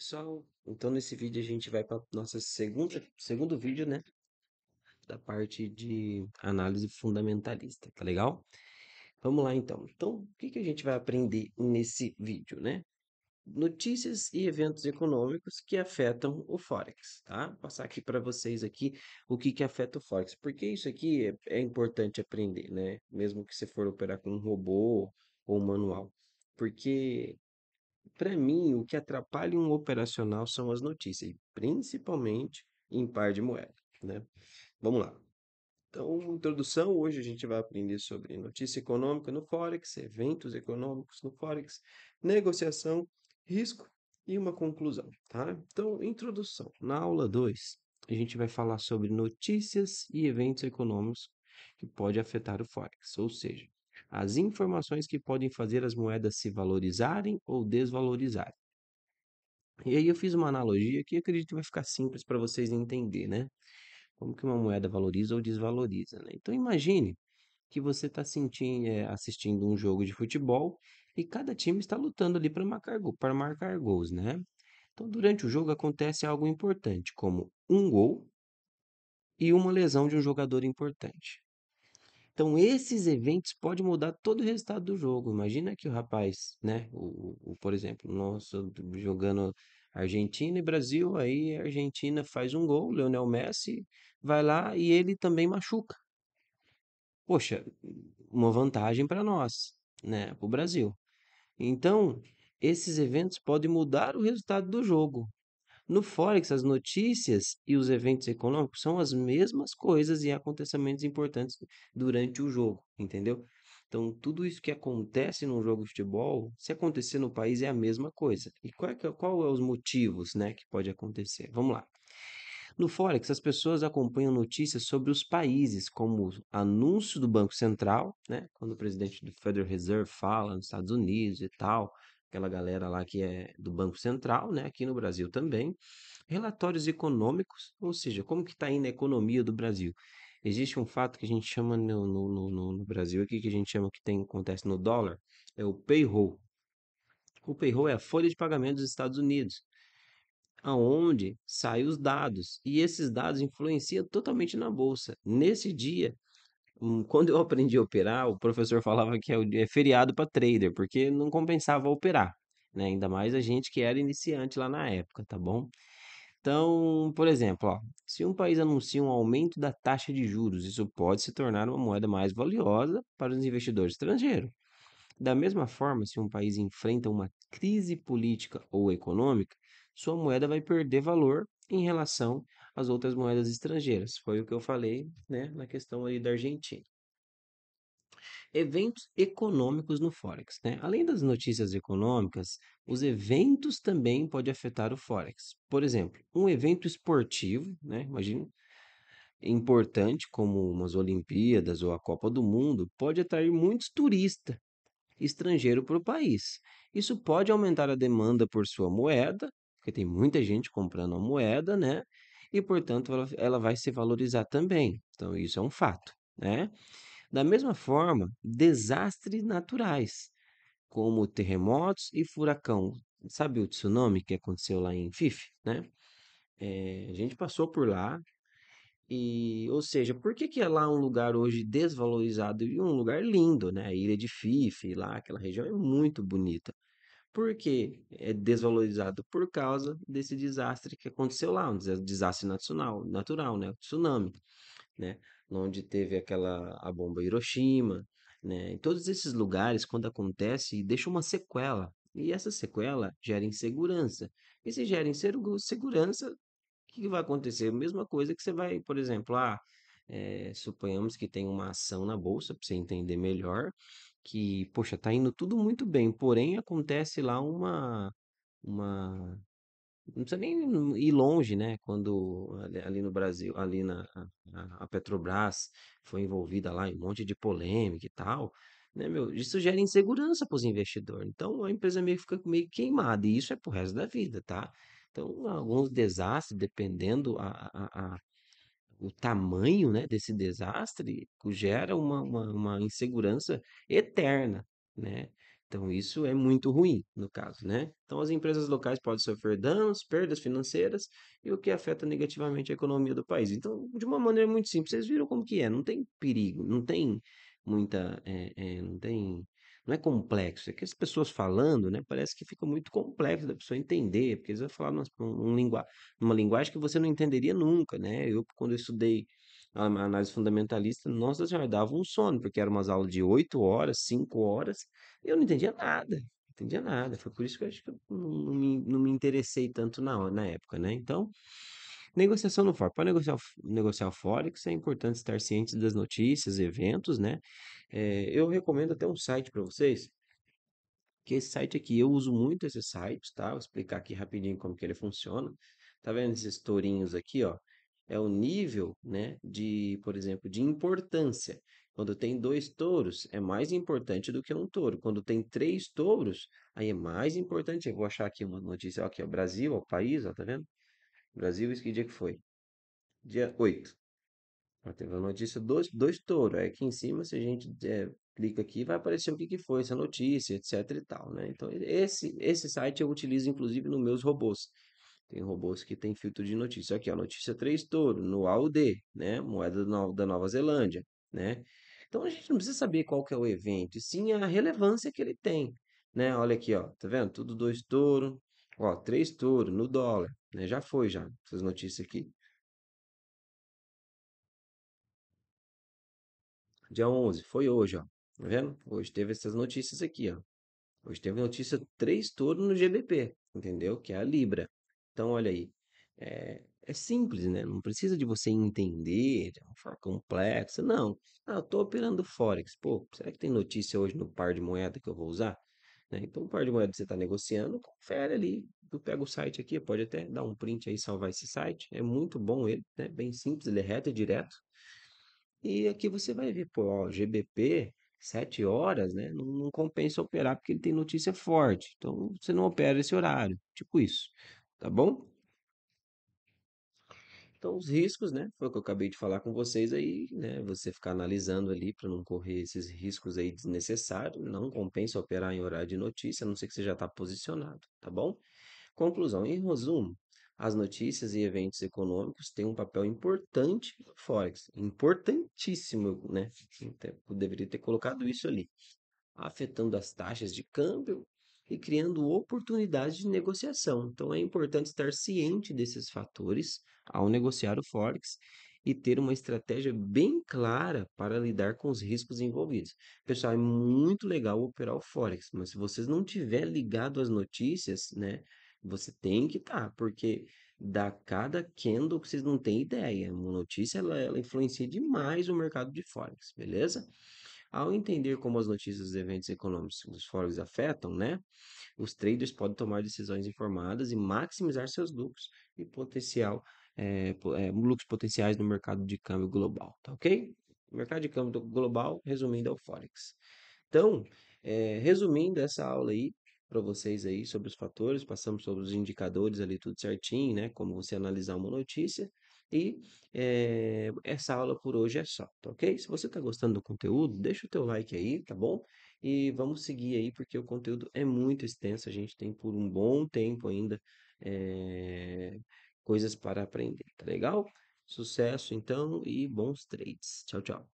pessoal, então nesse vídeo a gente vai para nossa segunda segundo vídeo, né, da parte de análise fundamentalista, tá legal? Vamos lá então. Então, o que que a gente vai aprender nesse vídeo, né? Notícias e eventos econômicos que afetam o forex, tá? Vou passar aqui para vocês aqui o que que afeta o forex, porque isso aqui é, é importante aprender, né? Mesmo que você for operar com um robô ou um manual, porque para mim, o que atrapalha um operacional são as notícias, principalmente em par de moeda. Né? Vamos lá. Então, introdução, hoje a gente vai aprender sobre notícia econômica no Forex, eventos econômicos no Forex, negociação, risco e uma conclusão, tá? Então, introdução. Na aula 2, a gente vai falar sobre notícias e eventos econômicos que pode afetar o Forex, ou seja, as informações que podem fazer as moedas se valorizarem ou desvalorizarem. E aí eu fiz uma analogia que acredito que vai ficar simples para vocês entender, né? Como que uma moeda valoriza ou desvaloriza, né? Então imagine que você está eh, assistindo um jogo de futebol e cada time está lutando ali para marcar, para marcar gols, né? Então durante o jogo acontece algo importante, como um gol e uma lesão de um jogador importante. Então, esses eventos podem mudar todo o resultado do jogo. Imagina que o rapaz, né? O, o por exemplo, nós jogando Argentina e Brasil, aí a Argentina faz um gol, Leonel Messi vai lá e ele também machuca. Poxa, uma vantagem para nós, né? Para o Brasil. Então, esses eventos podem mudar o resultado do jogo. No Forex, as notícias e os eventos econômicos são as mesmas coisas e acontecimentos importantes durante o jogo, entendeu? Então, tudo isso que acontece num jogo de futebol, se acontecer no país, é a mesma coisa. E qual é, é qual é os motivos né, que pode acontecer? Vamos lá. No Forex, as pessoas acompanham notícias sobre os países, como anúncio do Banco Central, né, quando o presidente do Federal Reserve fala nos Estados Unidos e tal, aquela galera lá que é do Banco Central, né, aqui no Brasil também, relatórios econômicos, ou seja, como que está indo a economia do Brasil. Existe um fato que a gente chama no, no, no, no Brasil aqui, que a gente chama que tem, acontece no dólar, é o payroll. O payroll é a folha de pagamento dos Estados Unidos, aonde saem os dados, e esses dados influenciam totalmente na Bolsa. Nesse dia, Hum, quando eu aprendi a operar, o professor falava que é é feriado para trader, porque não compensava operar, né? Ainda mais a gente que era iniciante lá na época, tá bom? Então, por exemplo, ó, se um país anuncia um aumento da taxa de juros, isso pode se tornar uma moeda mais valiosa para os investidores estrangeiros. Da mesma forma, se um país enfrenta uma crise política ou econômica, sua moeda vai perder valor em relação às outras moedas estrangeiras. Foi o que eu falei né, na questão aí da Argentina. Eventos econômicos no Forex. Né? Além das notícias econômicas, os eventos também podem afetar o Forex. Por exemplo, um evento esportivo, né? imagina, importante, como umas Olimpíadas ou a Copa do Mundo, pode atrair muitos turistas estrangeiro para o país. Isso pode aumentar a demanda por sua moeda porque tem muita gente comprando a moeda, né? E, portanto, ela, ela vai se valorizar também. Então, isso é um fato, né? Da mesma forma, desastres naturais, como terremotos e furacão. Sabe o tsunami que aconteceu lá em Fife, né? É, a gente passou por lá, e, ou seja, por que, que é lá um lugar hoje desvalorizado e um lugar lindo, né? A ilha de Fife, lá, aquela região é muito bonita. Por que é desvalorizado? Por causa desse desastre que aconteceu lá, um desastre nacional, natural, né? O tsunami, né? Onde teve aquela a bomba Hiroshima, né? Em todos esses lugares, quando acontece, deixa uma sequela. E essa sequela gera insegurança. E se gera insegurança, o que vai acontecer? A mesma coisa que você vai, por exemplo, ah, é, suponhamos que tem uma ação na bolsa, para você entender melhor, que, poxa, tá indo tudo muito bem, porém acontece lá uma uma não precisa nem ir longe, né? Quando ali no Brasil, ali na a a Petrobras foi envolvida lá em um monte de polêmica e tal, né, meu, isso gera insegurança para os investidor. Então a empresa meio que fica meio queimada e isso é pro resto da vida, tá? Então alguns desastres, dependendo a a a o tamanho né, desse desastre gera uma, uma, uma insegurança eterna, né? Então, isso é muito ruim, no caso, né? Então, as empresas locais podem sofrer danos, perdas financeiras e o que afeta negativamente a economia do país. Então, de uma maneira muito simples, vocês viram como que é. Não tem perigo, não tem muita... É, é, não tem não é complexo. É que as pessoas falando, né, parece que fica muito complexo da pessoa entender, porque eles vão falar numa, um lingua, numa linguagem que você não entenderia nunca, né? Eu, quando eu estudei a, a análise fundamentalista, nossa senhora, dava um sono, porque eram umas aulas de 8 horas, 5 horas, e eu não entendia nada, não entendia nada. Foi por isso que eu acho que eu não, não, me, não me interessei tanto na, na época, né? Então, Negociação no Forex. Para negociar, negociar o Forex, é importante estar ciente das notícias, eventos, né? É, eu recomendo até um site para vocês, que esse site aqui, eu uso muito esse site, tá? Vou explicar aqui rapidinho como que ele funciona. Tá vendo esses tourinhos aqui, ó? É o nível, né, de, por exemplo, de importância. Quando tem dois touros, é mais importante do que um touro. Quando tem três touros, aí é mais importante. Eu vou achar aqui uma notícia, ó, aqui, o Brasil, ó, o país, ó, tá vendo? Brasil, isso que dia que foi? Dia 8. teve a notícia dos dois touros. É aqui em cima, se a gente é, clica aqui, vai aparecer o que, que foi essa notícia, etc e tal, né? Então, esse, esse site eu utilizo, inclusive, nos meus robôs. Tem robôs que tem filtro de notícia. Aqui, a notícia 3 touro, no AUD, né? Moeda da Nova Zelândia, né? Então, a gente não precisa saber qual que é o evento, e sim a relevância que ele tem, né? Olha aqui, ó, tá vendo? Tudo dois touro, Ó, três touros no dólar, né? Já foi já essas notícias aqui. Dia 11, foi hoje, ó. Tá vendo? Hoje teve essas notícias aqui, ó. Hoje teve notícia três touros no GBP, entendeu? Que é a Libra. Então, olha aí. É, é simples, né? Não precisa de você entender, não é uma complexa, não. Ah, eu tô operando Forex. Pô, será que tem notícia hoje no par de moeda que eu vou usar? Né? Então, um par de moedas que você está negociando, confere ali. Tu pega o site aqui, pode até dar um print aí, salvar esse site. É muito bom ele, né? bem simples, ele é reto e direto. E aqui você vai ver, pô, ó, GBP, 7 horas, né? Não, não, compensa operar porque ele tem notícia forte. Então, você não opera esse horário. Tipo isso. Tá bom? Então, os riscos, né? Foi o que eu acabei de falar com vocês aí, né? Você ficar analisando ali para não correr esses riscos aí desnecessários. Não compensa operar em horário de notícia, a não ser que você já está posicionado, tá bom? Conclusão, em resumo, as notícias e eventos econômicos têm um papel importante no Forex, importantíssimo, né? Eu deveria ter colocado isso ali, afetando as taxas de câmbio, e criando oportunidades de negociação. Então é importante estar ciente desses fatores ao negociar o Forex e ter uma estratégia bem clara para lidar com os riscos envolvidos. Pessoal, é muito legal operar o Forex, mas se vocês não tiver ligado às notícias, né, você tem que estar, tá, porque da cada candle que vocês não têm ideia, uma notícia ela, ela influencia demais o mercado de Forex, beleza? Ao entender como as notícias dos eventos econômicos dos fóruns afetam, né, os traders podem tomar decisões informadas e maximizar seus lucros e potencial é, é, lucros potenciais no mercado de câmbio global, tá ok? mercado de câmbio global, resumindo, é o Forex. Então, é, resumindo essa aula aí para vocês aí sobre os fatores, passamos sobre os indicadores ali tudo certinho, né? Como você analisar uma notícia e é, essa aula por hoje é só, tá ok? Se você está gostando do conteúdo, deixa o teu like aí, tá bom? E vamos seguir aí, porque o conteúdo é muito extenso, a gente tem por um bom tempo ainda é, coisas para aprender, tá legal? Sucesso então e bons trades. Tchau, tchau.